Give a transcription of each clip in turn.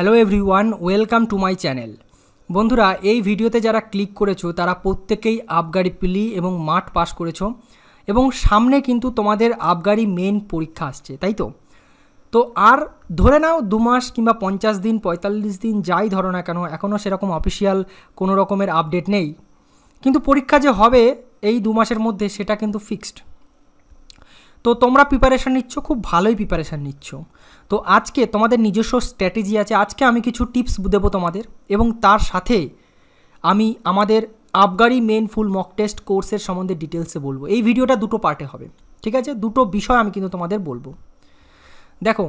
Hello everyone welcome to my channel বন্ধুরা এই ভিডিওতে যারা ক্লিক করেছো তারা প্রত্যেকেই আবগারি পিলি e এবং মাঠ পাস করেছো এবং সামনে কিন্তু তোমাদের আবগারি মেন পরীক্ষা আসছে তাই তো তো আর ধরে নাও দু মাস কিংবা পঞ্চাশ দিন পঁয়তাল্লিশ দিন যাই ধরো না কেন এখনও সেরকম অফিসিয়াল কোনো রকমের আপডেট নেই কিন্তু পরীক্ষা যে হবে এই দু মাসের মধ্যে সেটা কিন্তু ফিক্সড তো তোমরা প্রিপারেশান নিচ্ছ খুব ভালোই প্রিপারেশান নিচ্ছ তো আজকে তোমাদের নিজস্ব স্ট্র্যাটেজি আছে আজকে আমি কিছু টিপস দেবো তোমাদের এবং তার সাথে আমি আমাদের আবগারি মেন ফুল মক টেস্ট কোর্সের সম্বন্ধে ডিটেলসে বলবো এই ভিডিওটা দুটো পার্টে হবে ঠিক আছে দুটো বিষয় আমি কিন্তু তোমাদের বলবো দেখো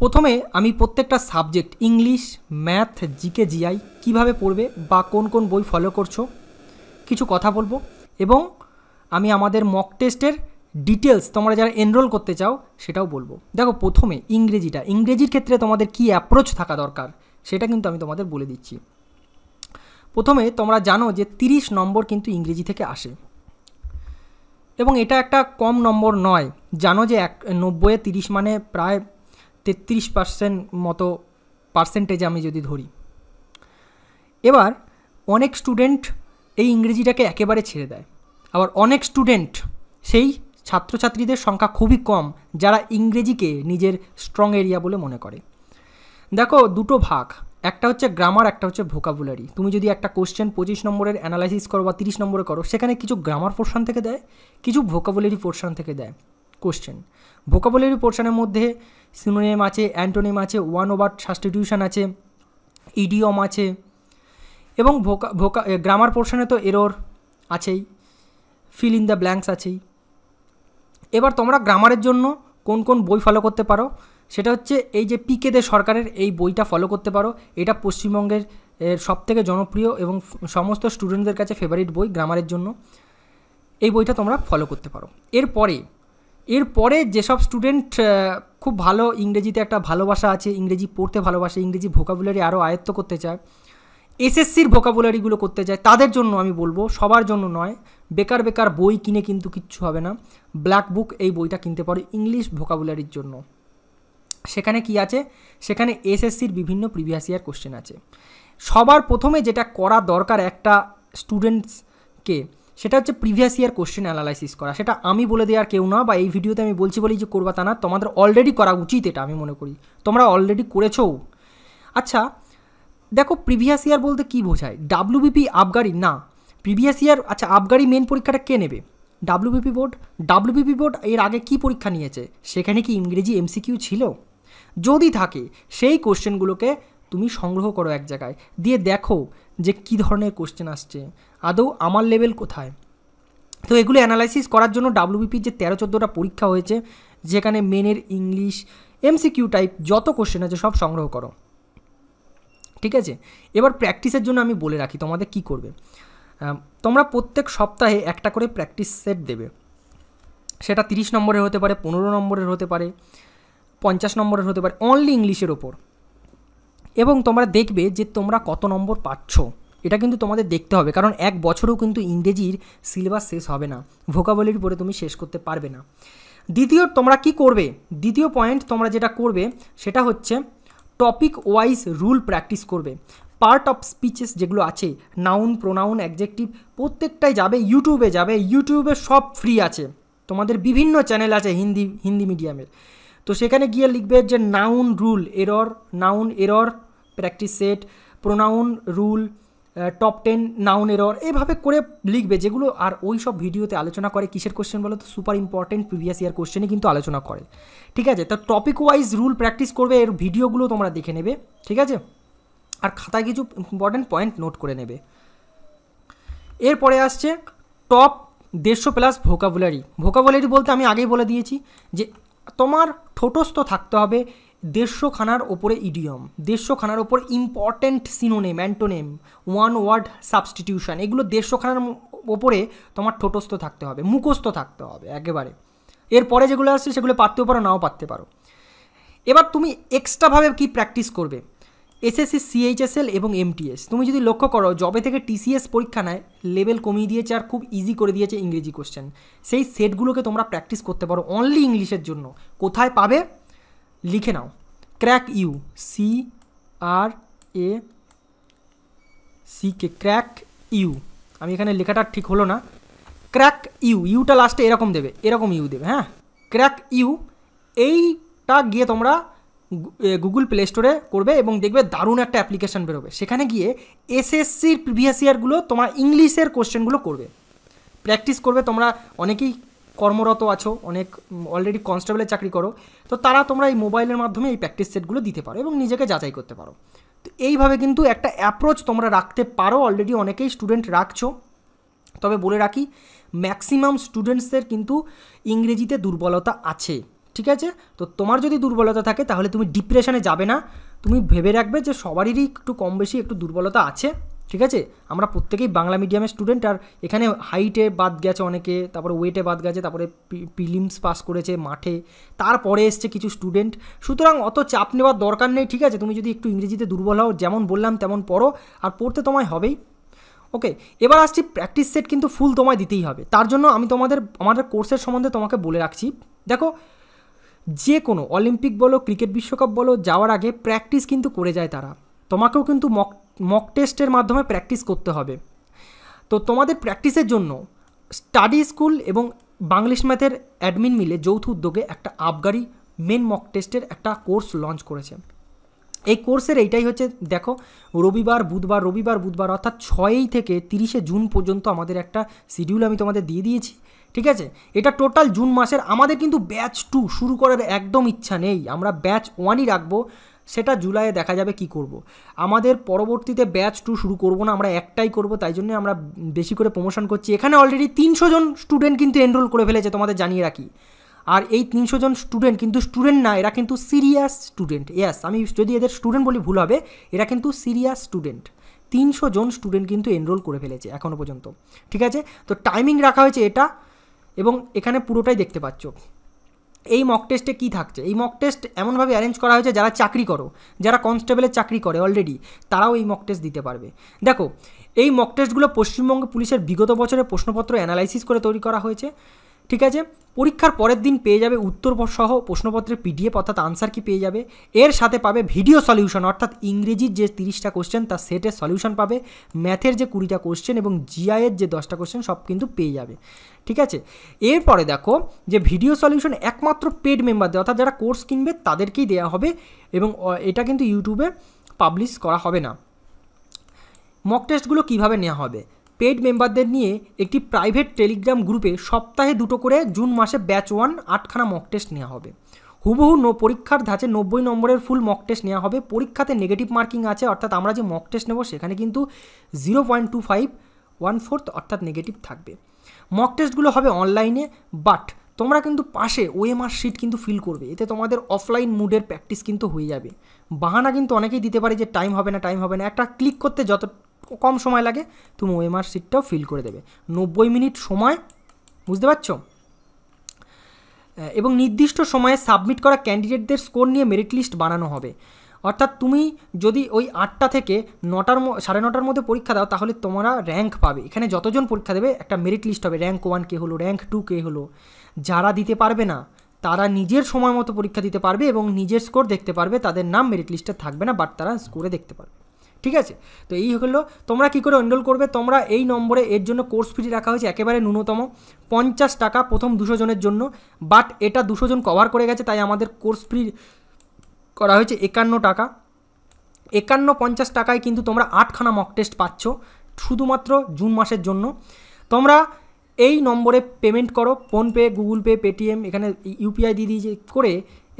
প্রথমে আমি প্রত্যেকটা subject English math GK GI কীভাবে পড়বে বা কোন কোন বই ফলো করছো কিছু কথা বলবো এবং আমি আমাদের মক টেস্টের ডিটেলস তোমরা যারা এনরোল করতে চাও সেটাও বলবো দেখো প্রথমে ইংরেজিটা ইংরেজির ক্ষেত্রে তোমাদের কি অ্যাপ্রোচ থাকা দরকার সেটা কিন্তু আমি তোমাদের বলে দিচ্ছি প্রথমে তোমরা জানো যে 30 নম্বর কিন্তু ইংরেজি থেকে আসে এবং এটা একটা কম নম্বর নয় জানো যে এক নব্বইয়ে তিরিশ মানে প্রায় তেত্রিশ পার্সেন্ট মতো পার্সেন্টেজ আমি যদি ধরি এবার অনেক স্টুডেন্ট এই ইংরেজিটাকে একেবারে ছেড়ে দেয় আবার অনেক স্টুডেন্ট সেই ছাত্রছাত্রীদের সংখ্যা খুবই কম যারা ইংরেজিকে নিজের স্ট্রং এরিয়া বলে মনে করে দেখো দুটো ভাগ একটা হচ্ছে গ্রামার একটা হচ্ছে ভোকাবুলারি তুমি যদি একটা কোশ্চেন পঁচিশ নম্বরের অ্যানালাইসিস করো বা তিরিশ নম্বরে করো সেখানে কিছু গ্রামার পোর্শন থেকে দেয় কিছু ভোকাবুলারি পোর্শন থেকে দেয় কোশ্চেন ভোকাবুলারি পোর্শনের মধ্যে সিনোনিয়াম আছে অ্যান্টোনেম আছে ওয়ান ওভার সাবস্টিটিউশন আছে ইডিয়ম আছে এবং ভোকা ভোকা গ্রামার পোর্শনে তো এরর আছেই ফিল ইন দ্য ব্ল্যাঙ্কস আছেই এবার তোমরা গ্রামারের জন্য কোন কোন বই ফলো করতে পারো সেটা হচ্ছে এই যে দে সরকারের এই বইটা ফলো করতে পারো এটা পশ্চিমবঙ্গের সব থেকে জনপ্রিয় এবং সমস্ত স্টুডেন্টদের কাছে ফেভারিট বই গ্রামারের জন্য এই বইটা তোমরা ফলো করতে পারো এরপরে এরপরে যেসব স্টুডেন্ট খুব ভালো ইংরেজিতে একটা ভালোবাসা আছে ইংরেজি পড়তে ভালোবাসে ইংরেজি ভোকাবুলারি আরও আয়ত্ত করতে চায় এসএসসির ভোকাবুলারিগুলো করতে চায় তাদের জন্য আমি বলবো সবার জন্য নয় বেকার বেকার বই কিনে কিন্তু কিচ্ছু হবে না ব্ল্যাক বুক এই বইটা কিনতে পারো ইংলিশ ভোকাবুলারির জন্য সেখানে কি আছে সেখানে এসএসসির বিভিন্ন প্রিভিয়াস ইয়ার কোশ্চেন আছে সবার প্রথমে যেটা করা দরকার একটা স্টুডেন্টসকে সেটা হচ্ছে প্রিভিয়াস ইয়ার কোশ্চেন অ্যানালাইসিস করা সেটা আমি বলে দেওয়ার কেউ না বা এই ভিডিওতে আমি বলছি বলি যে করবা তা না তোমাদের অলরেডি করা উচিত এটা আমি মনে করি তোমরা অলরেডি করেছো আচ্ছা দেখো প্রিভিয়াস ইয়ার বলতে কি বোঝায় ডাব্লিউবিপি আবগারি না প্রিভিয়াস ইয়ার আচ্ছা আবগারি মেন পরীক্ষাটা কে নেবে ডাব্লিউবিপি বোর্ড ডাব্লিউবিপি বোর্ড এর আগে কি পরীক্ষা নিয়েছে সেখানে কি ইংরেজি এমসিকিউ ছিল যদি থাকে সেই কোশ্চেনগুলোকে তুমি সংগ্রহ করো এক জায়গায় দিয়ে দেখো যে কি ধরনের কোশ্চেন আসছে আদৌ আমার লেভেল কোথায় তো এগুলো অ্যানালাইসিস করার জন্য ডাব্লিউবিপির যে তেরো চোদ্দোটা পরীক্ষা হয়েছে যেখানে মেনের ইংলিশ এমসিকিউ টাইপ যত কোশ্চেন আছে সব সংগ্রহ করো ঠিক আছে এবার প্র্যাকটিসের জন্য আমি বলে রাখি তোমাদের কি করবে তোমরা প্রত্যেক সপ্তাহে একটা করে প্র্যাকটিস সেট দেবে সেটা তিরিশ নম্বরের হতে পারে পনেরো নম্বরের হতে পারে পঞ্চাশ নম্বরের হতে পারে অনলি ইংলিশের ওপর এবং তোমরা দেখবে যে তোমরা কত নম্বর পাচ্ছ এটা কিন্তু তোমাদের দেখতে হবে কারণ এক বছরেও কিন্তু ইংরেজির সিলেবাস শেষ হবে না ভোকাবলির পরে তুমি শেষ করতে পারবে না দ্বিতীয় তোমরা কি করবে দ্বিতীয় পয়েন্ট তোমরা যেটা করবে সেটা হচ্ছে টপিক ওয়াইজ রুল প্র্যাকটিস করবে পার্ট অফ স্পিচেস যেগুলো আছে নাউন প্রোনাউন অ্যাকজেক্টিভ প্রত্যেকটাই যাবে ইউটিউবে যাবে ইউটিউবে সব ফ্রি আছে তোমাদের বিভিন্ন চ্যানেল আছে হিন্দি হিন্দি মিডিয়ামের তো সেখানে গিয়ে লিখবে যে noun rule error noun error practice set pronoun rule top ten noun error এভাবে করে লিখবে যেগুলো আর ওই সব ভিডিওতে আলোচনা করে কিসের কোশ্চেন বলো তো সুপার ইম্পর্টেন্ট প্রিভিয়াস ইয়ার কোশ্চেনে কিন্তু আলোচনা করে ঠিক আছে তো টপিক ওয়াইজ রুল প্র্যাকটিস করবে এর ভিডিওগুলো তোমরা দেখে নেবে ঠিক আছে আর খাতায় কিছু ইম্পর্টেন্ট পয়েন্ট নোট করে নেবে এরপরে আসছে টপ দেড়শো প্লাস ভোকাবুলারি ভোকাবুলারি বলতে আমি আগেই বলে দিয়েছি যে তোমার ঠোটস্থ থাকতে হবে দেড়শো খানার ওপরে ইডিয়ম দেড়শো খানার ওপর important synonym antonym one word substitution এগুলো দেড়শো খানার ওপরে তোমার ঠোটস্থ থাকতে হবে মুখস্থ থাকতে হবে একেবারে এরপরে যেগুলো আসছে সেগুলো পারতেও পারো নাও পারতে পারো এবার তুমি এক্সট্রাভাবে কি প্র্যাকটিস করবে এসএসসি সিএইচএসএল এবং এমটিএস তুমি যদি লক্ষ্য করো জবে থেকে টিসিএস পরীক্ষা নেয় লেভেল কমিয়ে দিয়েছে আর খুব ইজি করে দিয়েছে ইংরেজি কোশ্চেন সেই সেটগুলোকে তোমরা প্র্যাকটিস করতে পারো অনলি ইংলিশের জন্য কোথায় পাবে লিখে নাও crack U C R A C K crack U আমি এখানে লেখাটা ঠিক হলো না ক্র্যাক ইউ ইউটা লাস্টে এরকম দেবে এরকম ইউ দেবে হ্যাঁ ক্র্যাক ইউ এইটা গিয়ে তোমরা গুগল প্লে স্টোরে করবে এবং দেখবে দারুণ একটা অ্যাপ্লিকেশন বের হবে সেখানে গিয়ে এসএসসি এর प्रीवियस ইয়ার গুলো তোমরা ইংলিশের क्वेश्चन গুলো করবে প্র্যাকটিস করবে তোমরা অনেকই কর্মরত আছো অনেক অলরেডি কনস্টেবলের চাকরি করো তো তারা তোমরা এই মোবাইলের মাধ্যমে এই প্র্যাকটিস সেটগুলো দিতে পারো এবং নিজেকে যাচাই করতে পারো তো এইভাবে কিন্তু একটা অ্যাপ্রোচ তোমরা রাখতে পারো অলরেডি অনেকেই স্টুডেন্ট রাখছো তবে বলে রাখি ম্যাক্সিমাম স্টুডেন্টসদের কিন্তু ইংরেজিতে দুর্বলতা আছে ঠিক আছে তো তোমার যদি দুর্বলতা থাকে তাহলে তুমি ডিপ্রেশনে যাবে না তুমি ভেবে রাখবে যে সবারই একটু কম বেশি একটু দুর্বলতা আছে ঠিক আছে আমরা প্রত্যেকেই বাংলা মিডিয়ামের স্টুডেন্ট আর এখানে হাইটে বাদ গেছে অনেকে তারপরে ওয়েটে বাদ গেছে তারপরে প্রিলিমস পাস করেছে মাঠে তারপরে এসছে কিছু স্টুডেন্ট সুতরাং অত চাপ নেওয়ার দরকার নেই ঠিক আছে তুমি যদি একটু ইংরেজিতে দুর্বল হও যেমন বললাম তেমন পড়ো আর পড়তে তোমায় হবেই ওকে এবার আসছি প্র্যাকটিস সেট কিন্তু ফুল তোমায় দিতেই হবে তার জন্য আমি তোমাদের আমাদের কোর্সের সম্বন্ধে তোমাকে বলে রাখছি দেখো যে কোনো অলিম্পিক বলো ক্রিকেট বিশ্বকাপ বলো যাওয়ার আগে প্র্যাকটিস কিন্তু করে যায় তারা তোমাকেও কিন্তু মক মক টেস্টের মাধ্যমে প্র্যাকটিস করতে হবে তো তোমাদের প্র্যাকটিসের জন্য স্টাডি স্কুল এবং বাংলিশ ম্যাথের অ্যাডমিন মিলে যৌথ উদ্যোগে একটা আবগারি মেন মক টেস্টের একটা কোর্স লঞ্চ করেছে এই কোর্সের এইটাই হচ্ছে দেখো রবিবার বুধবার রবিবার বুধবার অর্থাৎ ছয়ই থেকে তিরিশে জুন পর্যন্ত আমাদের একটা শিডিউল আমি তোমাদের দিয়ে দিয়েছি ঠিক আছে এটা টোটাল জুন মাসের আমাদের কিন্তু ব্যাচ টু শুরু করার একদম ইচ্ছা নেই আমরা ব্যাচ ওয়ানই রাখবো সেটা জুলাইয়ে দেখা যাবে কি করব। আমাদের পরবর্তীতে ব্যাচ টু শুরু করব না আমরা একটাই করব তাই জন্য আমরা বেশি করে প্রমোশন করছি এখানে অলরেডি তিনশো জন স্টুডেন্ট কিন্তু এনরোল করে ফেলেছে তোমাদের জানিয়ে রাখি আর এই তিনশো জন স্টুডেন্ট কিন্তু স্টুডেন্ট না এরা কিন্তু সিরিয়াস স্টুডেন্ট ইয়াস আমি যদি এদের স্টুডেন্ট বলি ভুল হবে এরা কিন্তু সিরিয়াস স্টুডেন্ট তিনশো জন স্টুডেন্ট কিন্তু এনরোল করে ফেলেছে এখনও পর্যন্ত ঠিক আছে তো টাইমিং রাখা হয়েছে এটা এবং এখানে পুরোটাই দেখতে পাচ্ছ এই মক টেস্টে কী থাকছে এই মক টেস্ট এমনভাবে অ্যারেঞ্জ করা হয়েছে যারা চাকরি করো যারা কনস্টেবলের চাকরি করে অলরেডি তারাও এই মক টেস্ট দিতে পারবে দেখো এই মক টেস্টগুলো পশ্চিমবঙ্গ পুলিশের বিগত বছরের প্রশ্নপত্র অ্যানালাইসিস করে তৈরি করা হয়েছে ঠিক আছে পরীক্ষার পরের দিন পেয়ে যাবে উত্তর সহ প্রশ্নপত্রের পিডিএফ অর্থাৎ আনসার কি পেয়ে যাবে এর সাথে পাবে ভিডিও সলিউশন অর্থাৎ ইংরেজির যে তিরিশটা কোশ্চেন তার সেটের সলিউশন পাবে ম্যাথের যে কুড়িটা কোশ্চেন এবং জিআইয়ের যে দশটা কোশ্চেন সব কিন্তু পেয়ে যাবে ঠিক আছে এরপরে দেখো যে ভিডিও সলিউশন একমাত্র পেড মেম্বারদের অর্থাৎ যারা কোর্স কিনবে তাদেরকেই দেওয়া হবে এবং এটা কিন্তু ইউটিউবে পাবলিশ করা হবে না মক টেস্টগুলো কীভাবে নেওয়া হবে পেড মেম্বারদের নিয়ে একটি প্রাইভেট টেলিগ্রাম গ্রুপে সপ্তাহে দুটো করে জুন মাসে ব্যাচ ওয়ান আটখানা মক টেস্ট নেওয়া হবে হুবহু নো পরীক্ষার ধাঁচে নব্বই নম্বরের ফুল মক টেস্ট নেওয়া হবে পরীক্ষাতে নেগেটিভ মার্কিং আছে অর্থাৎ আমরা যে মক টেস্ট নেব সেখানে কিন্তু zero point two five one fourth অর্থাৎ নেগেটিভ থাকবে মক টেস্টগুলো হবে অনলাইনে বাট তোমরা কিন্তু পাশে ওএমআর শিট কিন্তু ফিল করবে এতে তোমাদের অফলাইন মুডের প্র্যাকটিস কিন্তু হয়ে যাবে বাহানা কিন্তু অনেকেই দিতে পারে যে টাইম হবে না টাইম হবে না একটা ক্লিক করতে যত কম সময় লাগে তুমি ওএমআর সিটটাও ফিল করে দেবে নব্বই মিনিট সময় বুঝতে পারছো এবং নির্দিষ্ট সময়ে সাবমিট করা ক্যান্ডিডেটদের স্কোর নিয়ে মেরিট লিস্ট বানানো হবে অর্থাৎ তুমি যদি ওই আটটা থেকে নটার সাড়ে নটার মধ্যে পরীক্ষা দাও তাহলে তোমরা র্যাঙ্ক পাবে এখানে যতজন পরীক্ষা দেবে একটা মেরিট লিস্ট হবে র্যাঙ্ক ওয়ান কে হলো র্যাঙ্ক টু কে হলো যারা দিতে পারবে না তারা নিজের সময় মতো পরীক্ষা দিতে পারবে এবং নিজের স্কোর দেখতে পারবে তাদের নাম মেরিট লিস্টে থাকবে না বাট তারা স্কোরে দেখতে পারবে ঠিক আছে তো এই হলো তোমরা কি করে এনরোল করবে তোমরা এই নম্বরে এর জন্য কোর্স ফি রাখা হয়েছে একেবারে ন্যূনতম পঞ্চাশ টাকা প্রথম দুশো জনের জন্য বাট এটা দুশো জন কভার করে গেছে তাই আমাদের কোর্স ফি করা হয়েছে একান্ন টাকা একান্ন পঞ্চাশ টাকায় কিন্তু তোমরা আটখানা মক টেস্ট পাচ্ছ শুধুমাত্র জুন মাসের জন্য তোমরা এই নম্বরে পেমেন্ট করো ফোনপে গুগল পে পেটিএম এখানে ইউপিআই দিয়ে দিয়ে করে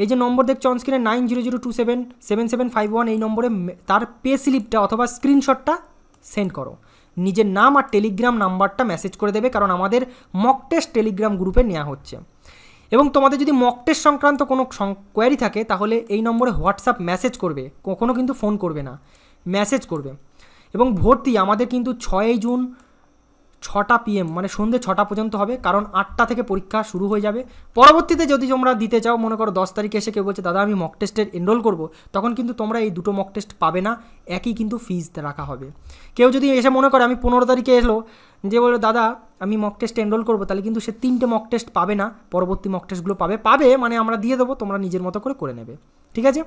এই যে নম্বর দেখছো অন স্ক্রিনে nine zero zero two seven seven seven five one এই নম্বরে তার পে স্লিপটা অথবা স্ক্রিনশটটা সেন্ড করো নিজের নাম আর টেলিগ্রাম নাম্বারটা মেসেজ করে দেবে কারণ আমাদের মক টেস্ট টেলিগ্রাম গ্রুপে নেওয়া হচ্ছে এবং তোমাদের যদি মক টেস্ট সংক্রান্ত কোনো কোয়ারি থাকে তাহলে এই নম্বরে হোয়াটসঅ্যাপ মেসেজ করবে কখনও কিন্তু ফোন করবে না মেসেজ করবে এবং ভর্তি আমাদের কিন্তু ছয়ই জুন ছটা পিএম মানে সন্ধে ছটা পর্যন্ত হবে কারণ আটটা থেকে পরীক্ষা শুরু হয়ে যাবে পরবর্তীতে যদি তোমরা দিতে চাও মনে করো দশ তারিখে এসে কেউ বলছে দাদা আমি মক টেস্টের এনরোল করব তখন কিন্তু তোমরা এই দুটো মক টেস্ট পাবে না একই কিন্তু ফিজ রাখা হবে কেউ যদি এসে মনে করে আমি পনেরো তারিখে এলো যে বললো দাদা আমি মক টেস্ট এনরোল করবো তাহলে কিন্তু সে তিনটে মক টেস্ট পাবে না পরবর্তী মক টেস্টগুলো পাবে পাবে মানে আমরা দিয়ে দেবো তোমরা নিজের মতো করে করে নেবে ঠিক আছে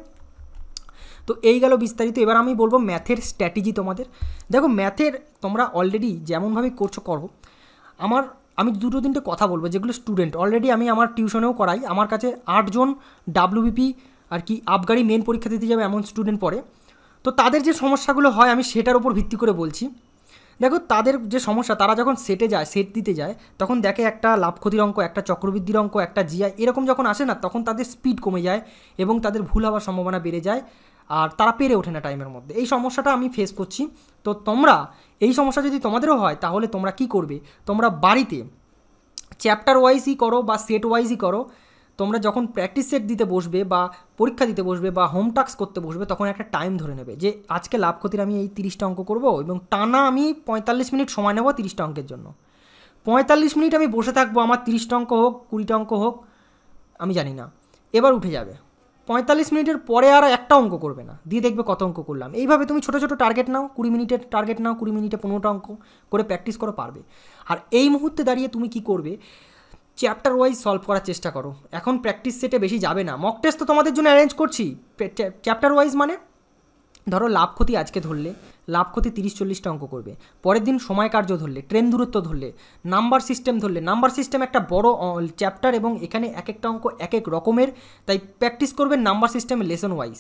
তো এই গেল বিস্তারিত এবার আমি বলবো ম্যাথের স্ট্র্যাটেজি তোমাদের দেখো ম্যাথের তোমরা অলরেডি যেমনভাবে করছো করো আমার আমি দুটো তিনটে কথা বলবো যেগুলো স্টুডেন্ট অলরেডি আমি আমার টিউশনেও করাই আমার কাছে আটজন ডাব্লিউবিপি আর কি আবগারি মেন পরীক্ষা দিতে যাবে এমন স্টুডেন্ট পড়ে তো তাদের যে সমস্যাগুলো হয় আমি সেটার উপর ভিত্তি করে বলছি দেখো তাদের যে সমস্যা তারা যখন সেটে যায় সেট দিতে যায় তখন দেখে একটা লাভ ক্ষতির অঙ্ক একটা চক্রবৃদ্ধির অঙ্ক একটা জিআই এরকম যখন আসে না তখন তাদের স্পিড কমে যায় এবং তাদের ভুল হওয়ার সম্ভাবনা বেড়ে যায় আর তারা পেরে ওঠে না টাইমের মধ্যে এই সমস্যাটা আমি ফেস করছি তো তোমরা এই সমস্যা যদি তোমাদেরও হয় তাহলে তোমরা কি করবে তোমরা বাড়িতে চ্যাপ্টার ওয়াইজই করো বা সেট ওয়াইজই করো তোমরা যখন প্র্যাকটিস সেট দিতে বসবে বা পরীক্ষা দিতে বসবে বা হোম টাস্ক করতে বসবে তখন একটা টাইম ধরে নেবে যে আজকে লাভ ক্ষতির আমি এই তিরিশটা অঙ্ক করব এবং টানা আমি পঁয়তাল্লিশ মিনিট সময় নেবো তিরিশটা অঙ্কের জন্য পঁয়তাল্লিশ মিনিট আমি বসে থাকবো আমার তিরিশটা অঙ্ক হোক কুড়িটা অঙ্ক হোক আমি জানি না এবার উঠে যাবে পঁয়তাল্লিশ মিনিটের পরে আর একটা অঙ্ক করবে না দিয়ে দেখবে কত অঙ্ক করলাম এইভাবে তুমি ছোটো ছোটো টার্গেট নাও কুড়ি মিনিটের টার্গেট নাও কুড়ি মিনিটে পনেরোটা অঙ্ক করে প্র্যাকটিস করো পারবে আর এই মুহূর্তে দাঁড়িয়ে তুমি কি করবে চ্যাপ্টার ওয়াইজ সলভ করার চেষ্টা করো এখন প্র্যাকটিস সেটে বেশি যাবে না মক টেস্ট তো তোমাদের জন্য অ্যারেঞ্জ করছি চ্যাপ্টার ওয়াইজ মানে ধরো লাভ ক্ষতি আজকে ধরলে লাভ ক্ষতি তিরিশ চল্লিশটা অঙ্ক করবে পরের দিন সময় কার্য ধরলে ট্রেন দূরত্ব ধরলে নাম্বার সিস্টেম ধরলে নাম্বার সিস্টেম একটা বড় চ্যাপ্টার এবং এখানে এক একটা অঙ্ক এক এক রকমের তাই প্র্যাকটিস করবে number system lesson wise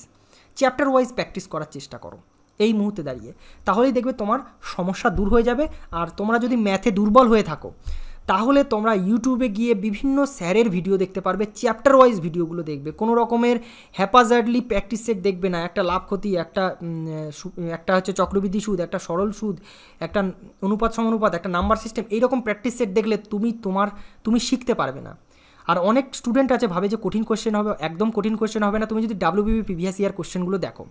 chapter wise practice করার চেষ্টা করো এই মুহূর্তে দাঁড়িয়ে তাহলেই দেখবে তোমার সমস্যা দূর হয়ে যাবে আর তোমরা যদি ম্যাথে দুর্বল হয়ে থাকো তাহলে তোমরা ইউটিউবে গিয়ে বিভিন্ন স্যারের ভিডিও দেখতে পারবে চ্যাপ্টার ওয়াইজ ভিডিওগুলো দেখবে কোনো রকমের হ্যাপাজার্ডলি প্র্যাকটিস সেট দেখবে না একটা লাভ ক্ষতি একটা একটা হচ্ছে চক্রবৃদ্ধি সুদ একটা সরল সুদ একটা অনুপাত সমানুপাত একটা নাম্বার সিস্টেম এইরকম প্র্যাকটিস সেট দেখলে তুমি তোমার তুমি শিখতে পারবে না আর অনেক স্টুডেন্ট আছে ভাবে যে কঠিন কোশ্চেন হবে একদম কঠিন কোশ্চেন হবে না তুমি যদি ডাব্লিউবিবি প্রিভিয়াস ইয়ার কোশ্চেনগুলো দেখো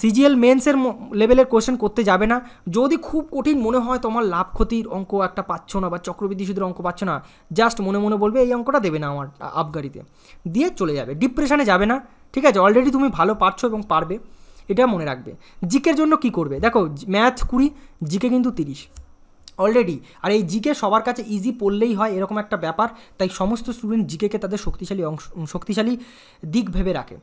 সিজিএল মেন্সের লেভেলের কোয়েশ্চেন করতে যাবে না যদি খুব কঠিন মনে হয় তোমার লাভ ক্ষতির অঙ্ক একটা পাচ্ছ না বা চক্রবৃদ্ধি সুদের অঙ্ক পাচ্ছ না জাস্ট মনে মনে বলবে এই অঙ্কটা দেবে না আমার আবগারিতে দিয়ে চলে যাবে ডিপ্রেশনে যাবে না ঠিক আছে অলরেডি তুমি ভালো পারছো এবং পারবে এটা মনে রাখবে জিকের জন্য কি করবে দেখো ম্যাথ কুড়ি জিকে কিন্তু তিরিশ অলরেডি আর এই জিকে সবার কাছে ইজি পড়লেই হয় এরকম একটা ব্যাপার তাই সমস্ত স্টুডেন্ট জিকেকে তাদের শক্তিশালী অংশ শক্তিশালী দিক ভেবে রাখে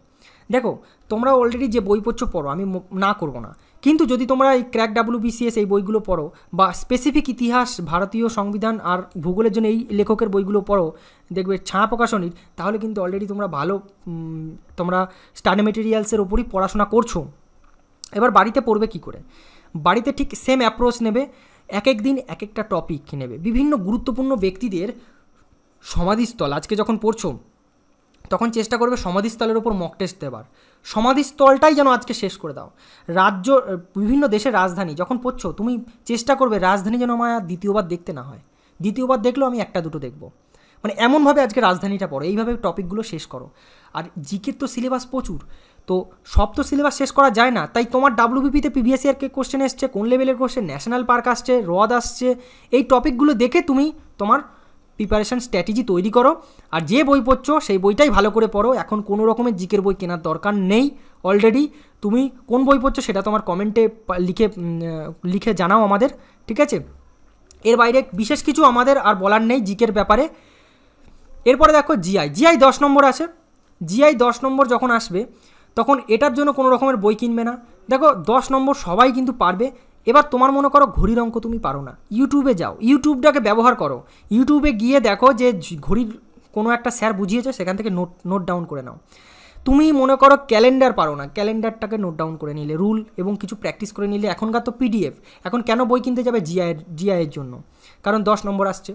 দেখো তোমরা অলরেডি যে বই পড়ছো পড়ো আমি না করব না কিন্তু যদি তোমরা এই ক্র্যাক বিসিএস এই বইগুলো পড়ো বা স্পেসিফিক ইতিহাস ভারতীয় সংবিধান আর ভূগোলের জন্য এই লেখকের বইগুলো পড়ো দেখবে ছাঁ প্রকাশনীর তাহলে কিন্তু অলরেডি তোমরা ভালো তোমরা স্টাডি মেটেরিয়ালসের ওপরই পড়াশোনা করছো এবার বাড়িতে পড়বে কি করে বাড়িতে ঠিক সেম অ্যাপ্রোচ নেবে এক এক দিন এক একটা টপিক নেবে বিভিন্ন গুরুত্বপূর্ণ ব্যক্তিদের সমাধিস্থল আজকে যখন পড়ছো তখন চেষ্টা করবে সমাধিস্থলের ওপর মক টেস্ট দেবার সমাধিস্থলটাই যেন আজকে শেষ করে দাও রাজ্য বিভিন্ন দেশের রাজধানী যখন পড়ছো তুমি চেষ্টা করবে রাজধানী যেন আমার দ্বিতীয়বার দেখতে না হয় দ্বিতীয়বার দেখলেও আমি একটা দুটো দেখব মানে এমনভাবে আজকে রাজধানীটা পড়ো এইভাবে টপিকগুলো শেষ করো আর জিকের তো সিলেবাস প্রচুর তো সব তো সিলেবাস শেষ করা যায় না তাই তোমার ডাব্লিউবিপিতে আর e কে কোশ্চেন এসছে কোন লেভেলের কোশ্চেন ন্যাশনাল পার্ক আসছে হ্রদ আসছে এই টপিকগুলো দেখে তুমি তোমার প্রিপারেশান স্ট্র্যাটেজি তৈরি করো আর যে বই পড়ছো সেই বইটাই ভালো করে পড়ো এখন কোনো রকমের জিকের বই কেনার দরকার নেই অলরেডি তুমি কোন বই পড়ছো সেটা তোমার কমেন্টে লিখে লিখে জানাও আমাদের ঠিক আছে এর বাইরে বিশেষ কিছু আমাদের আর বলার নেই জিকের ব্যাপারে এরপরে দেখো জিআই জিআই দশ নম্বর আছে জিআই দশ নম্বর যখন আসবে তখন এটার জন্য কোনো রকমের বই কিনবে না দেখো দশ নম্বর সবাই কিন্তু পারবে এবার তোমার মনে করো ঘড়ির অঙ্ক তুমি পারো না ইউটিউবে যাও ইউটিউবটাকে ব্যবহার করো ইউটিউবে গিয়ে দেখো যে ঘড়ির কোনো একটা স্যার বুঝিয়েছে সেখান থেকে নোট নোট ডাউন করে নাও তুমি মনে করো ক্যালেন্ডার পারো না ক্যালেন্ডারটাকে নোট ডাউন করে নিলে রুল এবং কিছু প্র্যাকটিস করে নিলে এখনকার তো পিডিএফ এখন কেন বই কিনতে যাবে জিআই জিআইয়ের জন্য কারণ দশ নম্বর আসছে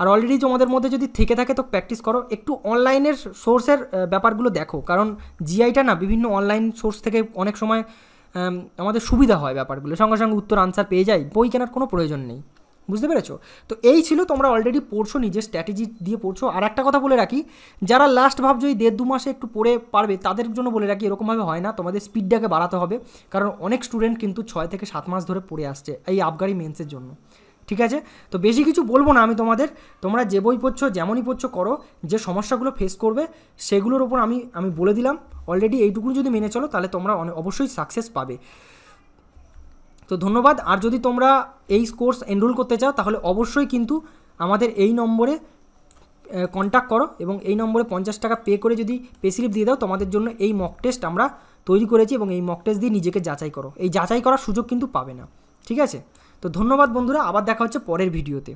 আর অলরেডি তোমাদের মধ্যে যদি থেকে থাকে তো প্র্যাকটিস করো একটু অনলাইনের সোর্সের ব্যাপারগুলো দেখো কারণ জিআইটা না বিভিন্ন অনলাইন সোর্স থেকে অনেক সময় আমাদের সুবিধা হয় ব্যাপারগুলো সঙ্গে সঙ্গে উত্তর আনসার পেয়ে যাই বই কেনার কোনো প্রয়োজন নেই বুঝতে পেরেছো তো এই ছিল তোমরা অলরেডি পড়ছো নিজের স্ট্র্যাটেজি দিয়ে পড়ছো আর একটা কথা বলে রাখি যারা লাস্ট ভাব যদি দেড় দু মাসে একটু পড়ে পারবে তাদের জন্য বলে রাখি এরকমভাবে হয় না তোমাদের স্পিডটাকে বাড়াতে হবে কারণ অনেক স্টুডেন্ট কিন্তু ছয় থেকে সাত মাস ধরে পড়ে আসছে এই আবগাড়ি মেন্সের জন্য ঠিক আছে তো বেশি কিছু বলবো না আমি তোমাদের তোমরা যে বই পড়ছো যেমনই পড়ছো করো যে সমস্যাগুলো ফেস করবে সেগুলোর ওপর আমি আমি বলে দিলাম অলরেডি এইটুকুন যদি মেনে চলো তাহলে তোমরা অবশ্যই সাকসেস পাবে তো ধন্যবাদ আর যদি তোমরা এই কোর্স এনরোল করতে চাও তাহলে অবশ্যই কিন্তু আমাদের এই নম্বরে কন্ট্যাক্ট করো এবং এই নম্বরে পঞ্চাশ টাকা পে করে যদি পে স্লিপ দিয়ে দাও তোমাদের জন্য এই মক টেস্ট আমরা তৈরি করেছি এবং এই মক টেস্ট দিয়ে নিজেকে যাচাই করো এই যাচাই করার সুযোগ কিন্তু পাবে না ঠিক আছে তো ধন্যবাদ বন্ধুরা আবার দেখা হচ্ছে পরের ভিডিওতে